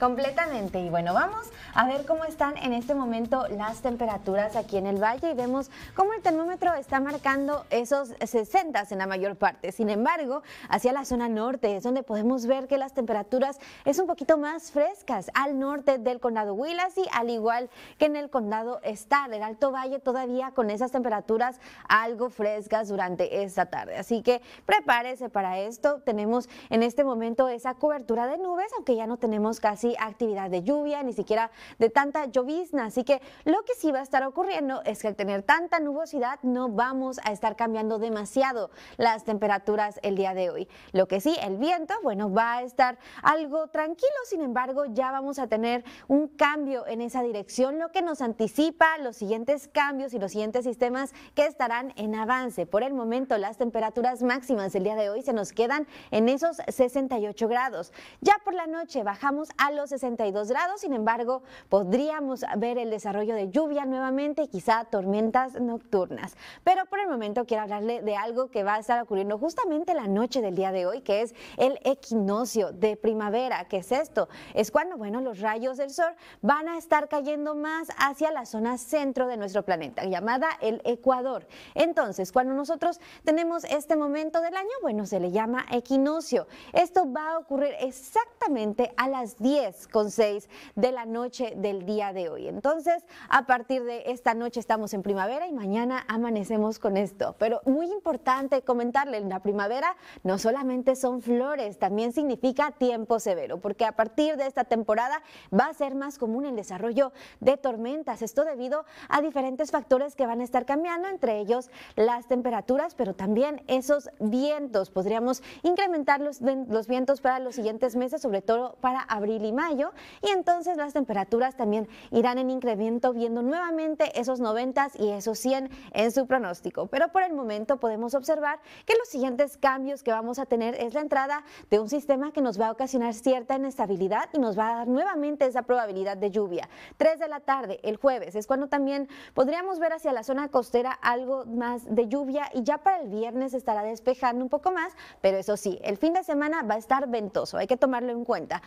Completamente. Y bueno, vamos a ver cómo están en este momento las temperaturas aquí en el valle y vemos cómo el termómetro está marcando esos 60 en la mayor parte. Sin embargo, hacia la zona norte es donde podemos ver que las temperaturas es un poquito más frescas al norte del condado Willacy, al igual que en el condado Star, el Alto Valle todavía con esas temperaturas algo frescas durante esta tarde. Así que prepárese para esto. Tenemos en este momento esa cobertura de nubes, aunque ya no tenemos casi actividad de lluvia, ni siquiera de tanta llovizna. Así que lo que sí va a estar ocurriendo es que al tener tanta nubosidad no vamos a estar cambiando demasiado las temperaturas el día de hoy. Lo que sí, el viento, bueno, va a estar algo tranquilo, sin embargo, ya vamos a tener un cambio en esa dirección, lo que nos anticipa los siguientes cambios y los siguientes sistemas que estarán en avance. Por el momento, las temperaturas máximas el día de hoy se nos quedan en esos 68 grados. Ya por la noche bajamos a los 62 grados, sin embargo, podríamos ver el desarrollo de lluvia nuevamente y quizá tormentas nocturnas. Pero por el momento quiero hablarle de algo que va a estar ocurriendo justamente la noche del día de hoy, que es el equinoccio de primavera. ¿Qué es esto? Es cuando, bueno, los rayos del sol van a estar cayendo más hacia la zona centro de nuestro planeta, llamada el Ecuador. Entonces, cuando nosotros tenemos este momento del año, bueno, se le llama equinoccio. Esto va a ocurrir exactamente a las 10 con 6 de la noche del día de hoy. Entonces, a partir de esta noche estamos en primavera y mañana amanecemos con esto. Pero muy importante comentarle, en la primavera no solamente son flores, también significa tiempo severo, porque a partir de esta temporada va a ser más común el desarrollo de tormentas. Esto debido a diferentes factores que van a estar cambiando, entre ellos las temperaturas, pero también esos vientos. Podríamos incrementar los vientos para los siguientes meses, sobre todo para abril y mayo. Y entonces las temperaturas también irán en incremento, viendo nuevamente esos 90 y esos 100 en su pronóstico. Pero por el momento podemos observar que los siguientes cambios que vamos a tener es la entrada de un sistema que nos va a ocasionar cierta inestabilidad y nos va a dar nuevamente esa probabilidad de lluvia. 3 de la tarde, el jueves, es cuando también podríamos ver hacia la zona costera algo más de lluvia y ya para el viernes estará despejando un poco más, pero eso sí, el fin de semana va a estar ventoso, hay que tomarlo en cuenta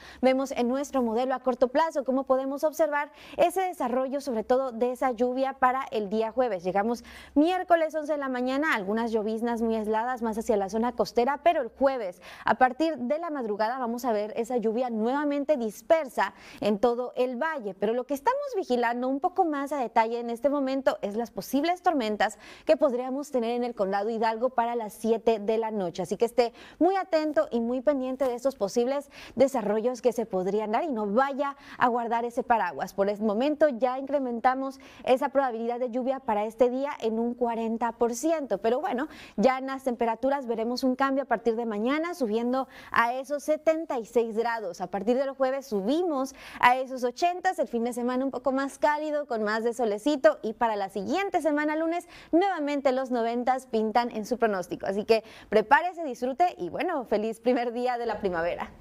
en nuestro modelo a corto plazo, como podemos observar ese desarrollo sobre todo de esa lluvia para el día jueves. Llegamos miércoles 11 de la mañana, algunas lloviznas muy aisladas más hacia la zona costera, pero el jueves a partir de la madrugada vamos a ver esa lluvia nuevamente dispersa en todo el valle, pero lo que estamos vigilando un poco más a detalle en este momento es las posibles tormentas que podríamos tener en el condado Hidalgo para las 7 de la noche, así que esté muy atento y muy pendiente de estos posibles desarrollos que se podrían dar y no vaya a guardar ese paraguas. Por el momento ya incrementamos esa probabilidad de lluvia para este día en un 40%, pero bueno, ya en las temperaturas veremos un cambio a partir de mañana subiendo a esos 76 grados. A partir del jueves subimos a esos 80, el fin de semana un poco más cálido, con más de solecito y para la siguiente semana lunes nuevamente los 90 pintan en su pronóstico. Así que prepárese, disfrute y bueno, feliz primer día de la primavera.